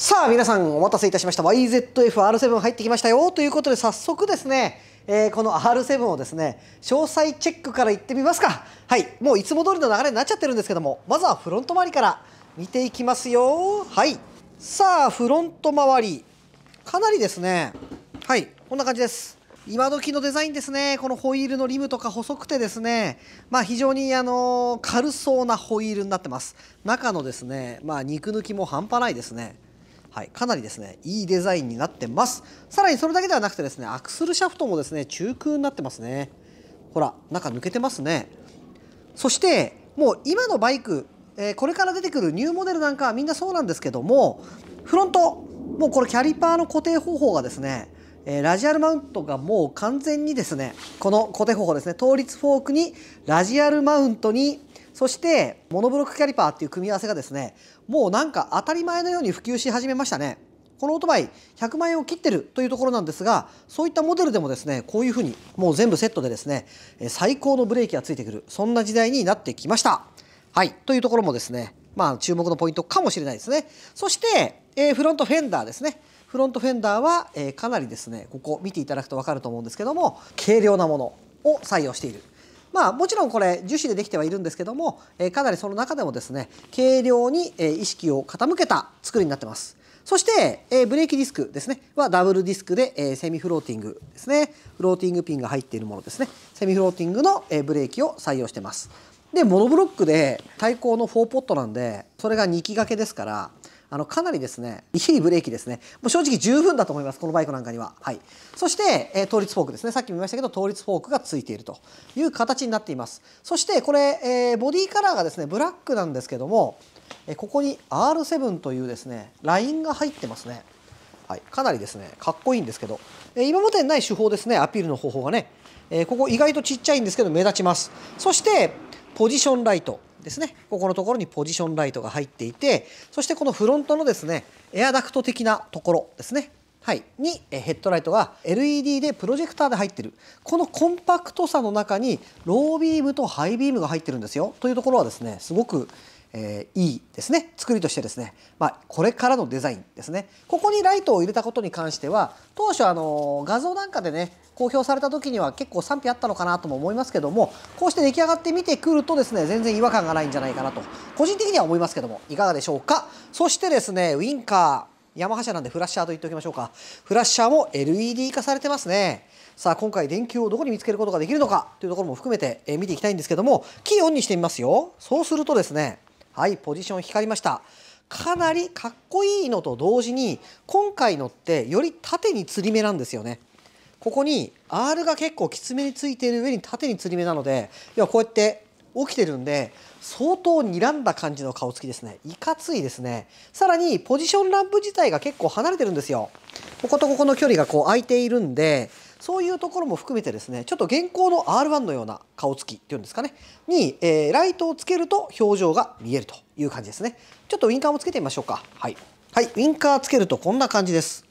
さあ皆さんお待たせいたしました YZF-R7 入ってきましたよということで早速ですね、えー、この R7 をですね詳細チェックからいってみますかはいもういつも通りの流れになっちゃってるんですけどもまずはフロント周りから見ていきますよはいさあフロント周りかなりですねはいこんな感じです今時のデザインですねこのホイールのリムとか細くてですねまあ非常にあの軽そうなホイールになってます中のですねまあ肉抜きも半端ないですねはい、かなりですねいいデザインになってますさらにそれだけではなくてですねアクスルシャフトもですね中空になってますねほら中抜けてますねそしてもう今のバイク、えー、これから出てくるニューモデルなんかはみんなそうなんですけどもフロントもうこれキャリパーの固定方法がですねえラジアルマウントがもう完全にですねこの固定方法ですね倒立フォークにラジアルマウントにそしてモノブロックキャリパーっていう組み合わせがですねもうなんか当たり前のように普及し始めましたねこのオートバイ100万円を切ってるというところなんですがそういったモデルでもですねこういうふうにもう全部セットでですね最高のブレーキがついてくるそんな時代になってきましたはいというところもですねまあ注目のポイントかもしれないですねそして、えー、フロントフェンダーですねフロントフェンダーは、えー、かなりですねここ見ていただくと分かると思うんですけども軽量なものを採用しているまあ、もちろんこれ樹脂でできてはいるんですけども、えかなりその中でもですね軽量に、え意識を傾けた作りになってます。そして、えブレーキディスクですねはダブルディスクで、えセミフローティングですねフローティングピンが入っているものですねセミフローティングの、えブレーキを採用してます。でモノブロックで対向の4ポットなんでそれが2機掛けですからあのかなりですねいいブレーキですねもう正直十分だと思いますこのバイクなんかには、はい、そして、えー、倒立フォークですねさっき見ましたけど倒立フォークがついているという形になっていますそしてこれ、えー、ボディカラーがですねブラックなんですけども、えー、ここに R7 というですねラインが入ってますねはい、かなりですねかっこいいんですけど、え今までにない手法ですねアピールの方法がね、えここ意外とちっちゃいんですけど目立ちますそしてポジションライトですねここのところにポジションライトが入っていてそしてこのフロントのですねエアダクト的なところですねはい、にヘッドライトが LED でプロジェクターで入ってるこのコンパクトさの中にロービームとハイビームが入ってるんですよというところはですねすごくえー、いいですね作りとしてですね、まあ、これからのデザインですねここにライトを入れたことに関しては当初あの画像なんかでね公表された時には結構賛否あったのかなとも思いますけどもこうして出来上がって見てくるとですね全然違和感がないんじゃないかなと個人的には思いますけどもいかがでしょうかそしてですねウインカーヤマハ社なんでフラッシャーと言っておきましょうかフラッシャーも LED 化されてますねさあ今回電球をどこに見つけることができるのかというところも含めて見ていきたいんですけどもキーオンにしてみますよそうするとですねはいポジション光りましたかなりかっこいいのと同時に今回のってより縦に釣り目なんですよねここに R が結構きつめについている上に縦に釣り目なので要はこうやって起きてるんで相当睨んだ感じの顔つきですねいかついですねさらにポジションランプ自体が結構離れてるんですよこことここの距離がこう空いているんでそういうところも含めてですねちょっと現行の R1 のような顔つきっていうんですかねに、えー、ライトをつけると表情が見えるという感じですねちょっとウインカーもつけてみましょうかはい、はい、ウインカーつけるとこんな感じです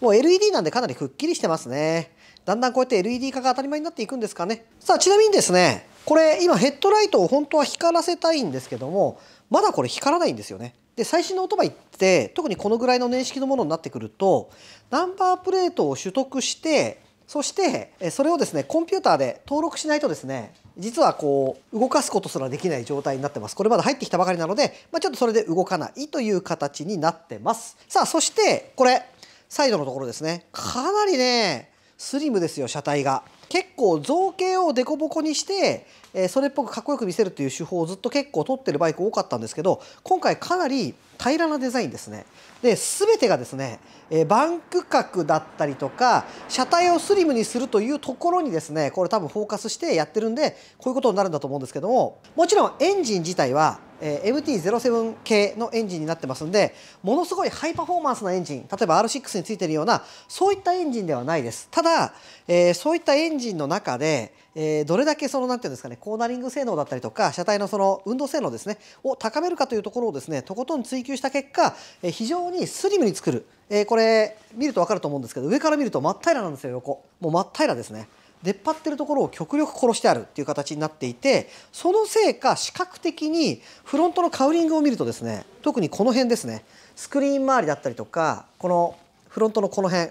もう LED なんでかなりくっきりしてますねだんだんこうやって LED 化が当たり前になっていくんですかねさあちなみにですねこれ今ヘッドライトを本当は光らせたいんですけどもまだこれ光らないんですよねで最新のオートバイって特にこのぐらいの年式のものになってくるとナンバープレートを取得してそしてそれをですねコンピューターで登録しないとですね実はこう動かすことすらできない状態になってます。これまだ入ってきたばかりなので、まあ、ちょっとそれで動かないという形になってます。さあそしてこれサイドのところですねかなりねスリムですよ車体が。結構造形を凸凹にしてえそれっぽくかっこよく見せるという手法をずっと結構取ってるバイク多かったんですけど今回かなり平らなデザインですねで全てがですね、えバンク角だったりとか車体をスリムにするというところにですねこれ多分フォーカスしてやってるんでこういうことになるんだと思うんですけどももちろんエンジン自体はえー、MT-07 系のエンジンになってますんでものすごいハイパフォーマンスなエンジン例えば R6 についてるようなそういったエンジンではないですただ、えー、そういったエンジンの中でえー、どれだけその何て言うんですかねコーナリング性能だったりとか車体のその運動性能ですねを高めるかというところをですねとことん追求した結果、えー、非常にスリムに作る、えー、これ見ると分かると思うんですけど上から見ると真っ平らなんですよ横もう真っ平らですね。出っ張ってるところを極力殺してあるっていう形になっていてそのせいか視覚的にフロントのカウリングを見るとですね特にこの辺ですねスクリーン周りだったりとかこのフロントのこの辺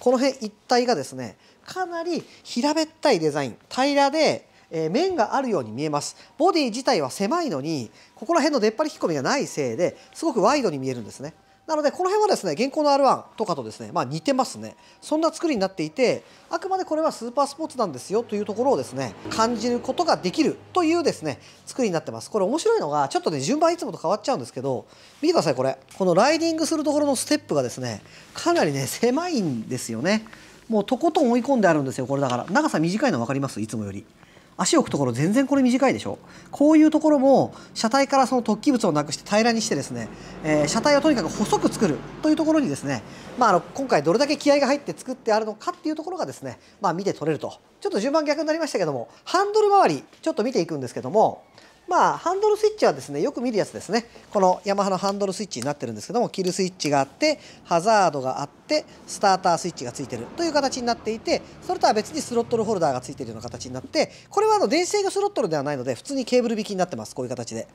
この辺一帯がですねかなり平べったいデザイン平らでえ面があるように見えますボディ自体は狭いのにここら辺の出っ張り引っ込みがないせいですごくワイドに見えるんですねなのでこの辺はですね現行の R1 とかとですねまあ、似てますねそんな作りになっていてあくまでこれはスーパースポーツなんですよというところをですね感じることができるというですね作りになってますこれ面白いのがちょっとね順番いつもと変わっちゃうんですけど見てくださいこれこのライディングするところのステップがですねかなりね狭いんですよねもうとことん追い込んであるんですよこれだから長さ短いの分かりますいつもより足置くところ全然これ短いでしょこういうところも車体からその突起物をなくして平らにしてですね、えー、車体をとにかく細く作るというところにですね、まあ、あの今回どれだけ気合が入って作ってあるのかっていうところがですね、まあ、見て取れるとちょっと順番逆になりましたけどもハンドル周りちょっと見ていくんですけどもまあ、ハンドルスイッチはですねよく見るやつですねこのヤマハのハンドルスイッチになってるんですけどもキルスイッチがあってハザードがあってスタータースイッチがついてるという形になっていてそれとは別にスロットルホルダーがついてるような形になってこれはあの電子制御スロットルではないので普通にケーブル引きになってますこういう形で。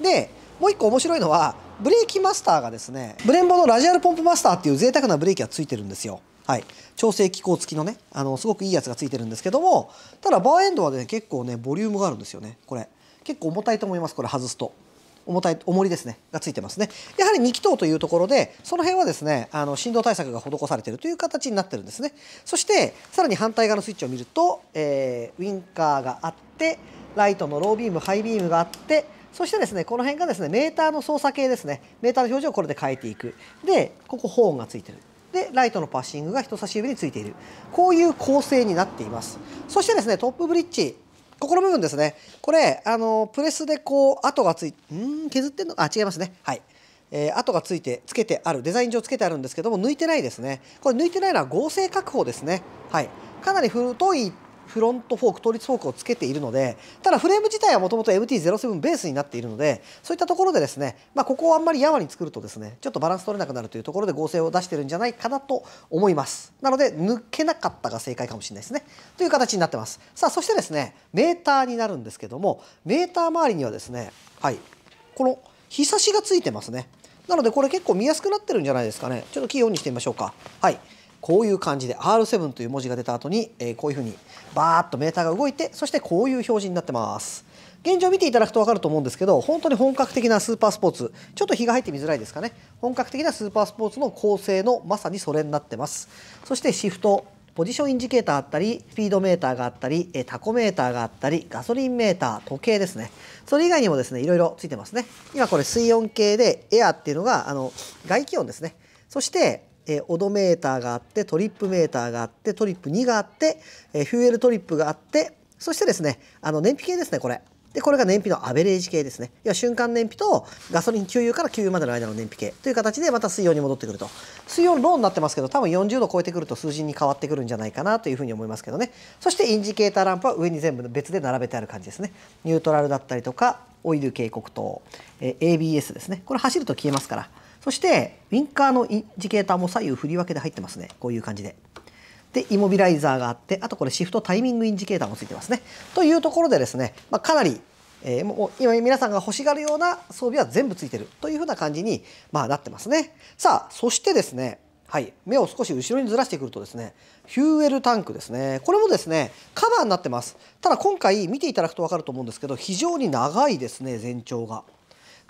でもう一個面白いのはブレーキマスターがですねブレンボのラジアルポンプマスターっていう贅沢なブレーキがついてるんですよ。はい、調整機構付きのねあのすごくいいやつがついてるんですけどもただバーエンドはね結構ねボリュームがあるんですよねこれ。結構重たいと思いますこれ外すと。重たい重りですねがついてますねやはり2気筒というところでその辺はですねあの振動対策が施されているという形になってるんですねそしてさらに反対側のスイッチを見ると、えー、ウインカーがあってライトのロービームハイビームがあってそしてですねこの辺がですねメーターの操作系ですねメーターの表示をこれで変えていくでここホーンがついてるでライトのパッシングが人差し指についているこういう構成になっていますそしてですねトップブリッジここの部分ですねこれあのプレスでこう跡がついん削ってんのあ違いますねはい。えー、跡がついてつけてあるデザイン上つけてあるんですけども抜いてないですねこれ抜いてないのは合成確保ですねはいかなり太いフロントフォーク倒立フォークをつけているのでただフレーム自体はもともと MT-07 ベースになっているのでそういったところでですね、まあ、ここをあんまりやわに作るとですねちょっとバランス取れなくなるというところで合成を出してるんじゃないかなと思いますなので抜けなかったが正解かもしれないですねという形になってますさあそしてですねメーターになるんですけどもメーター周りにはですねはいこの日差しがついてますねなのでこれ結構見やすくなってるんじゃないですかねちょっとキーオンにしてみましょうかはいこういう感じで R7 という文字が出た後に、えこういうふうにバーッとメーターが動いてそしてこういう表示になってます。現状見ていただくと分かると思うんですけど本当に本格的なスーパースポーツちょっと日が入って見づらいですかね本格的なスーパースポーツの構成のまさにそれになってますそしてシフトポジションインジケーターあったりスピードメーターがあったりタコメーターがあったりガソリンメーター時計ですねそれ以外にもですねいろいろついてますね今これ水温計でエアっていうのがあの外気温ですねそしてえー、オドメーターがあってトリップメーターがあってトリップ2があって、えー、フューエルトリップがあってそしてですねあの燃費系ですねこれ。でこれが燃費のアベレージ系ですね。要は瞬間燃費とガソリン給油から給油までの間の燃費系という形でまた水温に戻ってくると。水温ローになってますけど多分40度超えてくると数字に変わってくるんじゃないかなというふうに思いますけどね。そしてインジケーターランプは上に全部別で並べてある感じですね。ニュートラルだったりとかオイル警告灯、えー、ABS ですね。これ走ると消えますから。そしてウィンカーのインジケーターも左右振り分けで入ってますねこういう感じで。でイモビライザーがあってあとこれシフトタイミングインジケーターもついてますね。というところでですね、まあ、かなりえー、もう今皆さんが欲しがるような装備は全部ついてるというふうな感じに、まあ、なってますね。さあそしてですね、はい、目を少し後ろにずらしてくるとですねヒューエルタンクですねこれもですねカバーになってますただ今回見ていただくと分かると思うんですけど非常に長いですね全長が。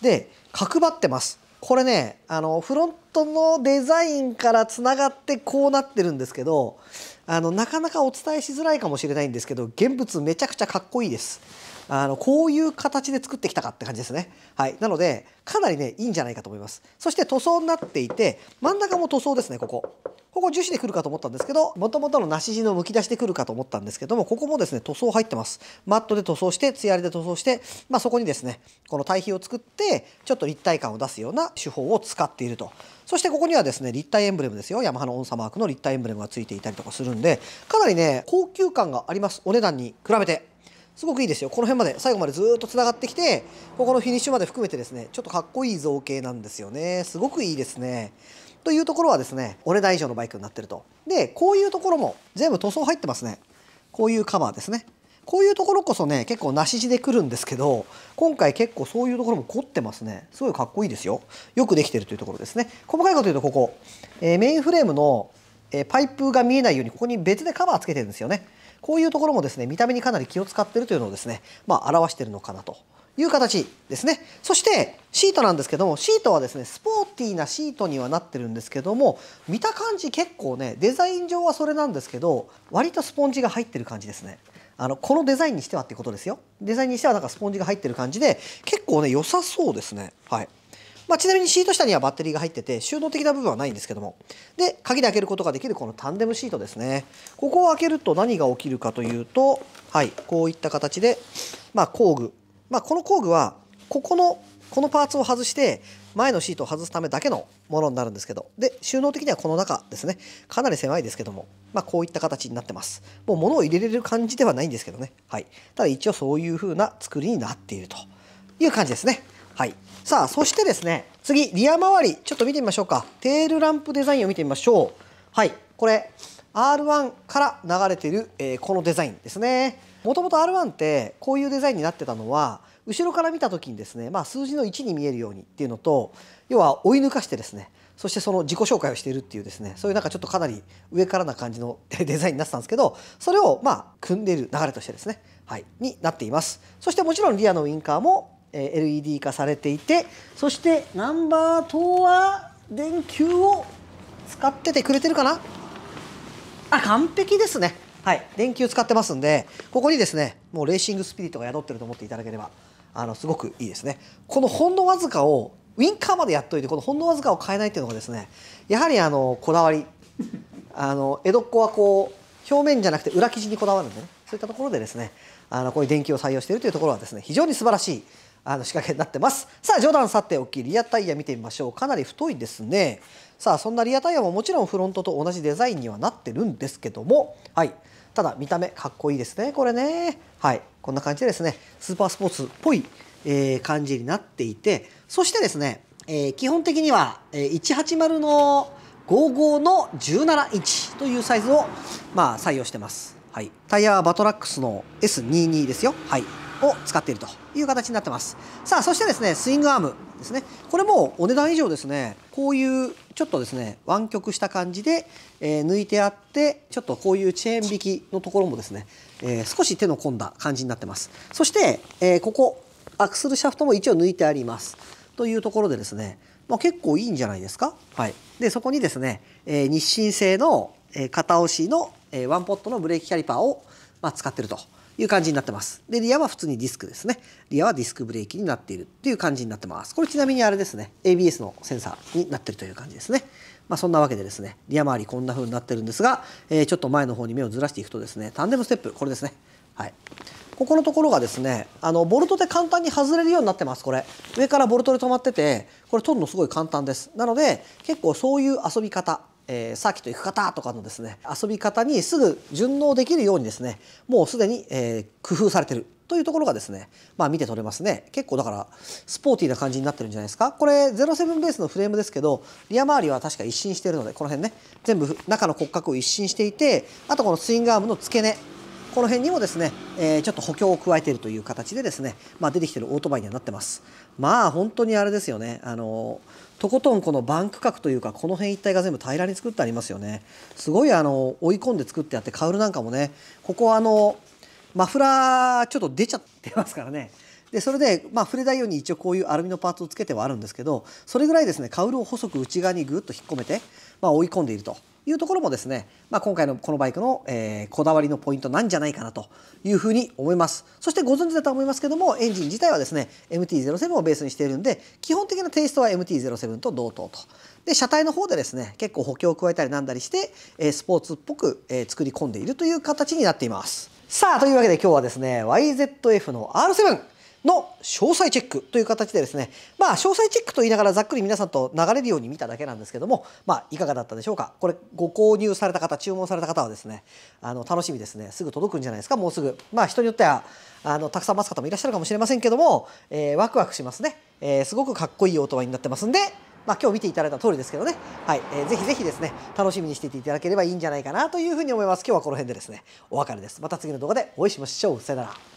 で角張ってますこれねあのフロントのデザインからつながってこうなってるんですけどあのなかなかお伝えしづらいかもしれないんですけど現物めちゃくちゃかっこいいです。あのこういう形で作ってきたかって感じですね。はい、なのでかなりねいいんじゃないかと思います。そして塗装になっていて真ん中も塗装ですねここ。ここ樹脂で来るかと思ったんですけどもともとの梨地のむき出しで来るかと思ったんですけどもここもですね塗装入ってますマットで塗装して艶で塗装して、まあ、そこにですねこの堆肥を作ってちょっと立体感を出すような手法を使っているとそしてここにはですね立体エンブレムですよヤマハのオンサマークの立体エンブレムがついていたりとかするんでかなりね高級感がありますお値段に比べて。すごくいいですよ。この辺まで、最後までずっと繋がってきて、ここのフィニッシュまで含めてですね、ちょっとかっこいい造形なんですよね。すごくいいですね。というところはですね、お値段以上のバイクになってると。で、こういうところも全部塗装入ってますね。こういうカバーですね。こういうところこそね、結構なし地で来るんですけど、今回結構そういうところも凝ってますね。すごいかっこいいですよ。よくできてるというところですね。細かいこと言うとここ、えー、メインフレームの、えー、パイプが見えないように、ここに別でカバーつけてるんですよね。こういうところもですね見た目にかなり気を使ってるというのをですね、まあ、表してるのかなという形ですねそしてシートなんですけどもシートはですねスポーティーなシートにはなってるんですけども見た感じ結構ねデザイン上はそれなんですけど割とスポンジが入ってる感じですね。あのこのデザインにしてはってことですよデザインにしてはなんかスポンジが入ってる感じで結構ね良さそうですねはい。まあ、ちなみにシート下にはバッテリーが入ってて収納的な部分はないんですけどもで鍵で開けることができるこのタンデムシートですねここを開けると何が起きるかというと、はい、こういった形で、まあ、工具、まあ、この工具はここのこのパーツを外して前のシートを外すためだけのものになるんですけどで収納的にはこの中ですねかなり狭いですけども、まあ、こういった形になってますもう物を入れれる感じではないんですけどねはいただ一応そういう風な作りになっているという感じですねはい。さあ、そしてですね、次、リア周り、ちょっと見てみましょうか。テールランプデザインを見てみましょう。はい。これ、R1 から流れてる、えー、このデザインですね。もともと R1 ってこういうデザインになってたのは、後ろから見た時にですね、まあ、数字の1に見えるようにっていうのと、要は追い抜かしてですね、そしてその自己紹介をしているっていうですね、そういうなんかちょっとかなり上からな感じの デザインになってたんですけど、それをまあ組んでいる流れとしてですね、はい、になっています。そしてもちろんリアのウインカーも LED 化されていてそしてナンバー2は電球を使っててくれてるかなあ完璧ですねはい電球使ってますんでここにですねもうレーシングスピリットが宿ってると思っていただければあのすごくいいですねこのほんのわずかをウィンカーまでやっといてこのほんのわずかを変えないっていうのがですねやはりあのこだわりあの江戸っ子はこう表面じゃなくて裏生地にこだわるんでねそういったところでですねあのこういう電球を採用しているというところはですね非常に素晴らしいあの仕掛けになってますさあ冗談さておきリアタイヤ見てみましょうかなり太いですねさあそんなリアタイヤももちろんフロントと同じデザインにはなってるんですけどもはいただ見た目かっこいいですねこれねはいこんな感じでですねスーパースポーツっぽい、えー、感じになっていてそしてですね、えー、基本的には、え180の55の17インチというサイズを、まあ、採用してます、はい、タイヤはバトラックスの S22 ですよはいを使っているという形になってますさあそしてですねスイングアームですねこれもお値段以上ですねこういうちょっとですね湾曲した感じで、えー、抜いてあってちょっとこういうチェーン引きのところもですね、えー、少し手の込んだ感じになってますそして、えー、ここアクスルシャフトも一応抜いてありますというところでですね、まあ、結構いいんじゃないですか、はい、でそこにですね、え日清製の、え片押しの、えワンポットのブレーキキャリパーを、まあ、使ってるという感じになってます。で、リアは普通にディスクですね。リアはディスクブレーキになっているっていう感じになってます。これちなみにあれですね、ABS のセンサーになってるという感じですね。まあ、そんなわけでですね、リア周りこんな風になってるんですが、えー、ちょっと前の方に目をずらしていくとですね、タンデムステップ、これですね。はい。ここのところがですね、あの、ボルトで簡単に外れるようになってます、これ。上からボルトで止まってて、これ取るのすごい簡単です。なので、結構そういう遊び方えー、サーキット行く方とかのですね遊び方にすぐ順応できるようにですねもうすでに、えー、工夫されてるというところがですねまあ見て取れますね結構だからスポーティーな感じになってるんじゃないですかこれ07ベースのフレームですけどリア周りは確か一新してるのでこの辺ね全部中の骨格を一新していてあとこのスイングアームの付け根この辺にもですね、えー、ちょっと補強を加えているという形でですね、まあ、出てきてるオートバイにはなってます。まあ本当にあれですよね、あのーとことんこのンク角というかこの辺一帯が全部平らに作ってありますよねすごいあの追い込んで作ってあってカウルなんかもねここあのマフラーちょっと出ちゃってますからねでそれで、まあ、触れないように一応こういうアルミのパーツをつけてはあるんですけどそれぐらいですねカウルを細く内側にぐっと引っ込めて、まあ、追い込んでいるというところもですね、まあ、今回のこのバイクの、えー、こだわりのポイントなんじゃないかなというふうに思いますそしてご存知だと思いますけどもエンジン自体はですね MT-07 をベースにしているんで基本的なテイストは MT-07 と同等とで車体の方でですね結構補強を加えたりなんだりして、えー、スポーツっぽく、えー、作り込んでいるという形になっていますさあというわけで今日はですね YZF の R7 の詳細チェックという形でですね、まあ、詳細チェックと言いながらざっくり皆さんと流れるように見ただけなんですけども、まあ、いかがだったでしょうか。これ、ご購入された方、注文された方はですね、あの、楽しみですね。すぐ届くんじゃないですか、もうすぐ。まあ、人によっては、あの、たくさん待つ方もいらっしゃるかもしれませんけども、えー、ワクワクしますね。えー、すごくかっこいいオートバイになってますんで、まあ、今日見ていただいた通りですけどね、はいえー、ぜひぜひですね、楽しみにしていていただければいいんじゃないかなというふうに思います。今日はこの辺でですね、お別れです。また次の動画でお会いしましょう。さよなら。